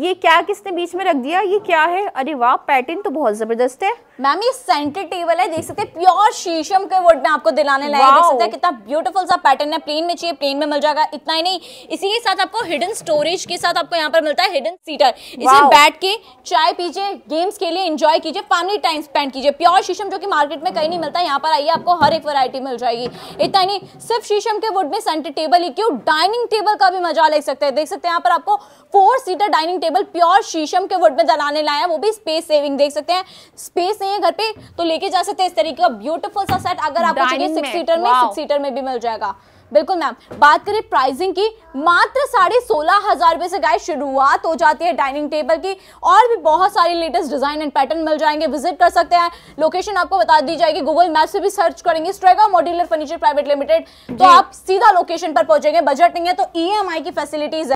ये क्या किसने बीच में रख दिया ये क्या है अरे वाह पैटर्न तो बहुत जबरदस्त है मैम ये सेंटर टेबल है देख सकते हैं प्योर शीशम के वुड में आपको दिलाने लाया देख सकते हैं कितना ब्यूटीफुल सा पैटर्न है प्लेन में चाहिए प्लेन में मिल जाएगा इतना ही नहीं इसी के साथ आपको हिडन स्टोरेज के साथ आपको यहाँ पर मिलता है हिडन सीटर इसे बैठ के चाय पीजिए गेम्स के लिए इंजॉय कीजिए फैमिली टाइम स्पेंड कीजिए प्योर शीशम जो की मार्केट में कहीं नहीं मिलता यहाँ पर आइए आपको हर एक वरायटी मिल जाएगी इतना ही नहीं सिर्फ शीशम के वुड में सेंटर टेबल ही क्यों डाइनिंग टेबल का भी मजा ले सकते हैं देख सकते हैं यहाँ पर आपको four seater dining dining table pure sheesham के वुड में जलाने लाया वो भी स्पेस सेविंग देख सकते हैं स्पेस नहीं है घर पे तो लेके जा सकते हैं इस तरीके का ब्यूटीफुल सा सेट अगर आपको चाहिए सिक्स सीटर में सिक्स सीटर में भी मिल जाएगा बिल्कुल मैम बात करें प्राइसिंग की मात्र साढ़े सोलह हजार रुपए से गाय शुरुआत हो जाती है डाइनिंग टेबल की और भी बहुत सारी लेटेस्ट डिजाइन एंड पैटर्न मिल जाएंगे विजिट कर सकते हैं लोकेशन आपको बता दी जाएगी गूगल मैप से भी सर्च करेंगे Strega modular furniture private limited तो आप सीधा लोकेशन पर पहुंचेंगे बजट नहीं है तो ई e की फैसिलिटीज